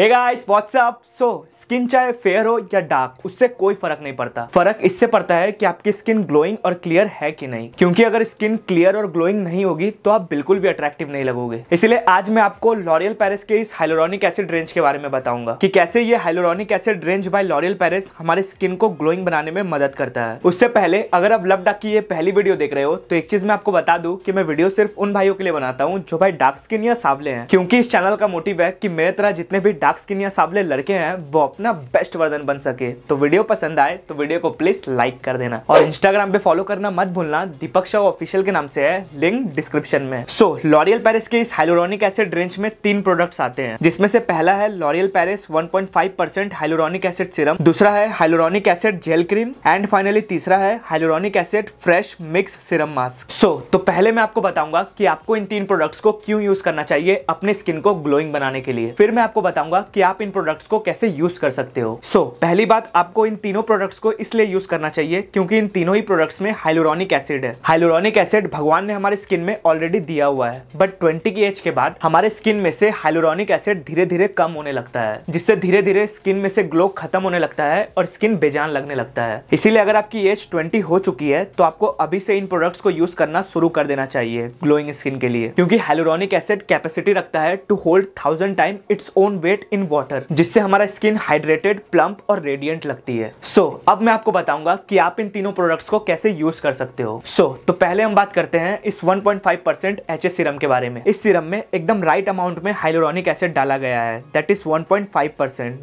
हे guys what's up so skin चाहे fair हो या डार्क उससे कोई फर्क नहीं पड़ता फर्क इससे पड़ता है कि आपकी स्किन ग्लोइंग और क्लियर है कि नहीं क्योंकि अगर स्किन क्लियर और ग्लोइंग नहीं होगी तो आप बिल्कुल भी अट्रैक्टिव नहीं लगोगे इसलिए आज मैं आपको लॉरियल पैरिस के इस हाइलोरॉनिक एसिड रेंज के बारे में बताऊंगा की कैसे ये hyaluronic acid range by L'Oreal Paris हमारे स्किन को ग्लोइंग बनाने में मदद करता है उससे पहले अगर आप लव डाक की ये पहली वीडियो देख रहे हो तो एक चीज मैं आपको बता दू की मैं वीडियो सिर्फ उन भाइयों के लिए बनाता हूँ जो भाई डार्क स्किन या सावले हैं क्योंकि इस चैनल का मोटिव है की मेरे तरह जितने भी डार्क डार्क स्किन या साबले लड़के हैं वो अपना बेस्ट वर्जन बन सके तो वीडियो पसंद आए तो वीडियो को प्लीज लाइक कर देना और इंस्टाग्राम पे फॉलो करना मत भूलना दीपक शाह ऑफिशियल के नाम से है लिंक डिस्क्रिप्शन में सो लॉरियल पेरिस के इस हाइलोरॉनिक एसिड रेंज में तीन प्रोडक्ट्स आते हैं जिसमें से पहला है L'Oreal Paris one point hyaluronic acid serum दूसरा है hyaluronic acid gel cream and finally तीसरा है hyaluronic acid fresh mix serum mask so तो पहले मैं आपको बताऊंगा कि आपको इन तीन प्रोडक्ट्स को क्यों यूज करना चाहिए अपने स्किन को ग्लोइंग बनाने के लिए फिर मैं आपको बताऊंगा बताऊंगा कि आप इन प्रोडक्ट्स को कैसे यूज कर सकते हो सो so, पहली बात आपको इन तीनों प्रोडक्ट्स को इसलिए यूज करना चाहिए क्योंकि इन तीनों ही प्रोडक्ट्स में हाइलोरॉनिक एसिड है हाइलोरॉनिक एसिड भगवान ने हमारे स्किन में ऑलरेडी दिया हुआ है बट ट्वेंटी की एज के बाद हमारे स्किन में से हाइलोरॉनिक एसिड धीरे धीरे कम होने लगता है जिससे धीरे धीरे स्किन में से ग्लो खत्म होने लगता है और स्किन बेजान लगने लगता है इसीलिए अगर आपकी एज ट्वेंटी हो चुकी है तो आपको अभी से इन प्रोडक्ट्स को यूज करना शुरू कर देना चाहिए ग्लोइंग स्किन के लिए क्योंकि हाइलोरॉनिक एसिड कैपेसिटी रखता है to hold thousand time its own weight hydrate in water जिससे हमारा स्किन हाइड्रेटेड प्लम्प और रेडियंट लगती है सो so, अब मैं आपको बताऊंगा कि आप इन तीनों प्रोडक्ट्स को कैसे यूज कर सकते हो सो so, तो पहले हम बात करते हैं इस 1.5 पॉइंट एच सीरम के बारे में इस सीरम में एकदम राइट अमाउंट में हाइलोरॉनिक एसिड डाला गया है दैट इज वन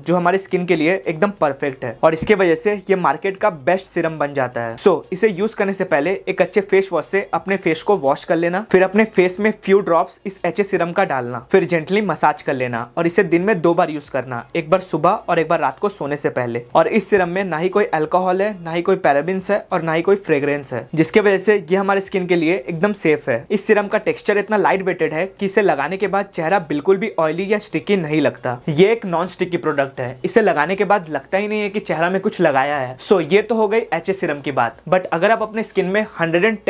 जो हमारे स्किन के लिए एकदम परफेक्ट है और इसके वजह से ये मार्केट का बेस्ट सीरम बन जाता है सो so, इसे यूज करने से पहले एक अच्छे फेस वॉश से अपने फेस को वॉश कर लेना फिर अपने फेस में फ्यू ड्रॉप इस एच सीरम का डालना फिर जेंटली मसाज कर लेना और इसे दिन में दो बार यूज करना एक बार सुबह और एक बार रात को सोने से पहले और इस सिरम में ना ही कोई अल्कोहल है ना ही कोई पैराबिन्स है और ना ही कोई फ्रेग्रेंस है जिसके वजह से ये हमारे स्किन के लिए एकदम सेफ है इस सिरम का टेक्सचर इतना लाइट वेटेड है की इसे लगाने के बाद चेहरा बिल्कुल भी ऑयली या स्टिकी नहीं लगता ये एक नॉन स्टिकी प्रोडक्ट है इसे लगाने के बाद लगता ही नहीं है की चेहरा में कुछ लगाया है सो ये तो हो गई एच सिरम की बात बट अगर आप अपने स्किन में हंड्रेड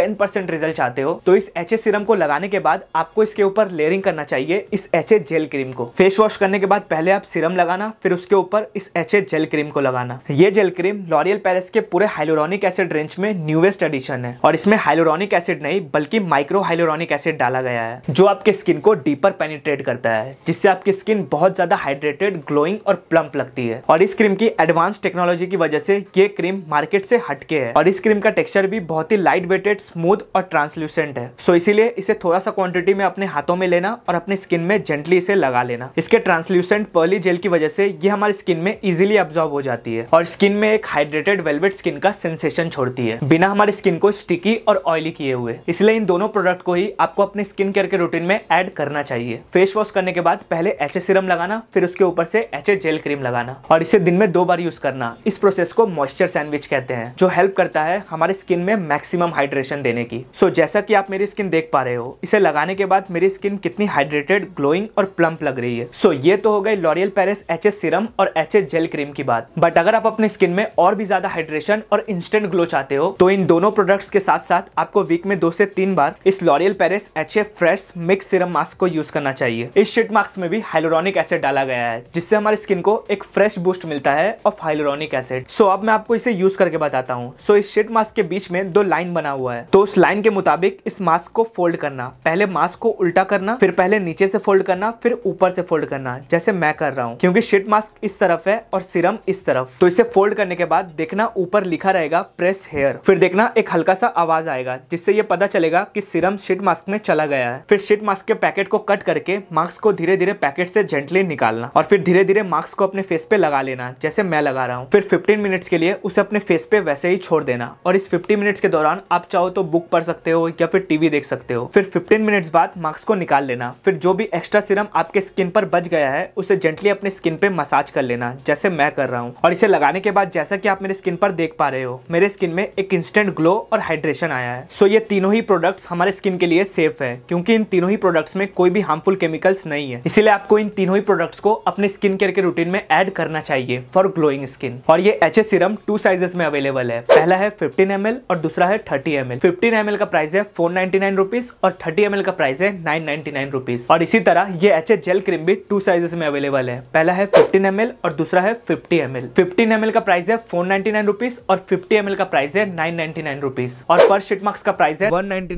रिजल्ट चाहते हो तो इस एच सिरम को लगाने के बाद आपको इसके ऊपर लेयरिंग करना चाहिए इस एच जेल क्रीम को फेस वॉश करने के बाद पहले आप सीरम लगाना फिर उसके ऊपर इस एच जेल क्रीम को लगाना ये जेल क्रीम लॉरियल पेरिस के पूरे हाइलोरॉनिक एसिड रेंज में न्यूएस्ट एडिशन है और इसमें हाइलोरॉनिक एसिड नहीं बल्कि माइक्रो हाइलोरॉनिक एसिड डाला गया है जो आपके स्किन को डीपर पेनिट्रेट करता है जिससे आपकी स्किन बहुत ज्यादा हाइड्रेटेड ग्लोइंग और प्लम्प लगती है और इस क्रीम की एडवांस टेक्नोलॉजी की वजह से ये क्रीम मार्केट से हटके है और इस क्रीम का टेक्सचर भी बहुत ही लाइट वेटेड स्मूथ और ट्रांसल्यूसेंट है सो इसीलिए इसे थोड़ा सा क्वांटिटी में अपने हाथों में लेना और अपने स्किन में जेंटली इसे लगा लेना इसके ट्रांसल्यूसेंट परसेंट पर्ली जेल की वजह से ये हमारे स्किन में इजिली अब्जॉर्ब हो जाती है और स्किन में एक हाइड्रेटेड वेलवेट स्किन का सेंसेशन छोड़ती है बिना हमारे स्किन को स्टिकी और ऑयली किए हुए इसलिए इन दोनों प्रोडक्ट को ही आपको अपने स्किन केयर के रूटीन में एड करना चाहिए फेस वॉश करने के बाद पहले एच सीरम लगाना फिर उसके ऊपर से एच जेल क्रीम लगाना और इसे दिन में दो बार यूज करना इस प्रोसेस को मॉइस्चर सैंडविच कहते हैं जो हेल्प करता है हमारे स्किन में मैक्सिमम हाइड्रेशन देने की सो so, जैसा कि आप मेरी स्किन देख पा रहे हो इसे लगाने के बाद मेरी स्किन कितनी हाइड्रेटेड ग्लोइंग और प्लम्प लग रही है सो so, ये तो हो गई L'Oreal Paris H S serum और एच जेल क्रीम की बात बट अगर आप अपने स्किन में और भी ज्यादा हाइड्रेशन और इंस्टेंट ग्लो चाहते हो तो इन दोनों प्रोडक्ट्स के साथ साथ आपको वीक में दो से तीन बार इस L'Oreal Paris H fresh mix serum mask को यूज करना चाहिए इस शीट मास्क में भी हाइलोरॉनिक एसिड डाला गया है जिससे हमारी स्किन को एक फ्रेश बूस्ट मिलता है ऑफ हाइलोरॉनिक एसिड सो अब मैं आपको इसे यूज करके बताता हूँ सो इस शीट मास्क के बीच में दो लाइन बना हुआ है तो उस लाइन के मुताबिक इस मास्क को फोल्ड करना पहले मास्क को उल्टा करना फिर पहले नीचे से फोल्ड करना फिर ऊपर से फोल्ड करना जैसे मैं कर रहा हूँ क्योंकि शीट मास्क इस तरफ है और सिरम इस तरफ तो इसे फोल्ड करने के बाद देखना ऊपर लिखा रहेगा प्रेस हेयर फिर देखना एक हल्का सा आवाज आएगा जिससे ये पता चलेगा कि सिरम शीट मास्क में चला गया है फिर शीट मास्क के पैकेट को कट करके मास्क को धीरे धीरे पैकेट से जेंटली निकालना और फिर धीरे धीरे मास्क को अपने फेस पे लगा लेना जैसे मैं लगा रहा हूँ फिर फिफ्टीन मिनट्स के लिए उसे अपने फेस पे वैसे ही छोड़ देना और इस फिफ्टी मिनट्स के दौरान आप चाहो तो बुक पढ़ सकते हो या फिर टीवी देख सकते हो फिर फिफ्टीन मिनट्स बाद मास्क को निकाल लेना फिर जो भी एक्स्ट्रा सिरम आपके स्किन पर बच गया है उस उसे जेंटली अपने स्किन पे मसाज कर लेना जैसे मैं कर रहा हूँ और इसे लगाने के बाद जैसा कि आप मेरे स्किन पर देख पा रहे हो मेरे स्किन में एक इंस्टेंट ग्लो और हाइड्रेशन आया है सो ये तीनों ही प्रोडक्ट्स हमारे स्किन के लिए सेफ है क्योंकि इन तीनों ही प्रोडक्ट्स में कोई भी हार्मफुल केमिकल्स नहीं है इसीलिए आपको इन तीनों ही प्रोडक्ट्स को अपने स्किन केयर के रूटीन में एड करना चाहिए फॉर ग्लोइंग स्किन और ये एच सीरम टू साइजेस में अवेलेबल है पहला है फिफ्टीन एम और दूसरा है thirty M L fifteen M का प्राइस है फोर नाइनटी नाइन रुपीज और थर्टी एम का प्राइस है नाइन नाइनटी नाइन रुपीज और इसी तरह ये एच जेल क्रीम भी टू साइजेस में अवेलेबल अवेलेबल है पहला है फिफ्टीन एम और दूसरा है फिफ्टी एम एल फिफ्टीन का प्राइस है फोर नाइनटी और फिफ्टी एम का प्राइस है नाइन नाइनटी और पर शीट मार्क्स का प्राइस है वन नाइनटी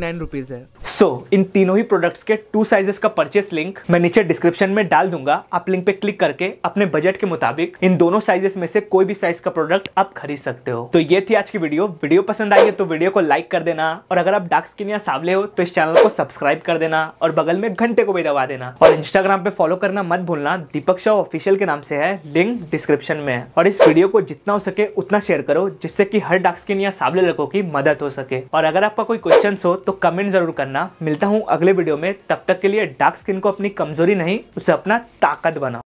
है सो so, इन तीनों ही प्रोडक्ट्स के टू साइजेस का परचेस लिंक मैं नीचे डिस्क्रिप्शन में डाल दूंगा आप लिंक पे क्लिक करके अपने बजट के मुताबिक इन दोनों साइजेस में से कोई भी साइज का प्रोडक्ट आप खरीद सकते हो तो ये थी आज की वीडियो वीडियो पसंद आई है तो वीडियो को लाइक कर देना और अगर आप डार्क स्किन या सावले हो तो इस चैनल को सब्सक्राइब कर देना और बगल में घंटे को भी दबा देना और इंस्टाग्राम पे फॉलो करना मत भूलना इंस्टाग्राम दीपक शाह ऑफिशियल के नाम से है लिंक डिस्क्रिप्शन में है और इस वीडियो को जितना हो सके उतना शेयर करो जिससे कि हर डार्क स्किन या साबले लड़कों की मदद हो सके और अगर आपका कोई क्वेश्चन हो तो कमेंट जरूर करना मिलता हूँ अगले वीडियो में तब तक के लिए डार्क स्किन को अपनी कमजोरी नहीं उसे अपना ताकत बनाओ